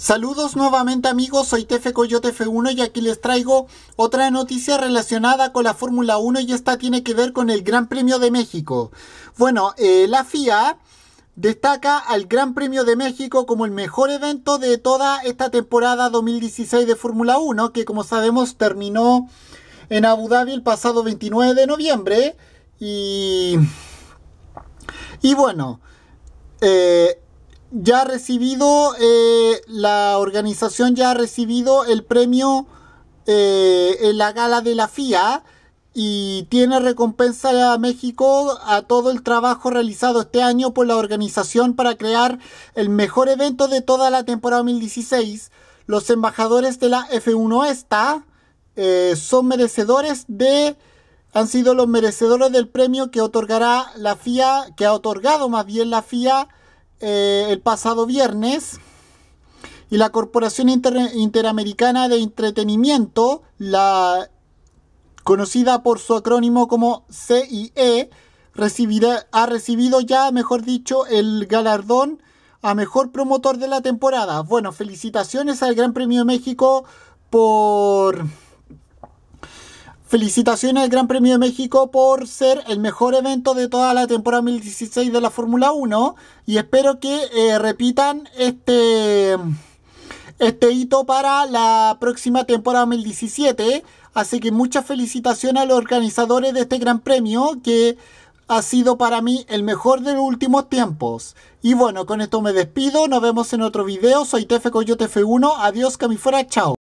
Saludos nuevamente amigos, soy Tefe Coyote F1 y aquí les traigo otra noticia relacionada con la Fórmula 1 y esta tiene que ver con el Gran Premio de México. Bueno, eh, la FIA destaca al Gran Premio de México como el mejor evento de toda esta temporada 2016 de Fórmula 1, que como sabemos terminó en Abu Dhabi el pasado 29 de noviembre. Y, y bueno, eh, ya ha recibido, eh, la organización ya ha recibido el premio eh, en la gala de la FIA y tiene recompensa a México a todo el trabajo realizado este año por la organización para crear el mejor evento de toda la temporada 2016. Los embajadores de la F1 esta eh, son merecedores de han sido los merecedores del premio que otorgará la FIA, que ha otorgado más bien la FIA eh, el pasado viernes y la Corporación Interamericana de Entretenimiento, la conocida por su acrónimo como CIE, recibirá, ha recibido ya, mejor dicho, el galardón a mejor promotor de la temporada. Bueno, felicitaciones al Gran Premio México por Felicitaciones al Gran Premio de México por ser el mejor evento de toda la temporada 2016 de la Fórmula 1 y espero que eh, repitan este, este hito para la próxima temporada 2017. Así que muchas felicitaciones a los organizadores de este Gran Premio que ha sido para mí el mejor de los últimos tiempos. Y bueno, con esto me despido, nos vemos en otro video, soy Tefe Coyote F1, adiós fuera, chao.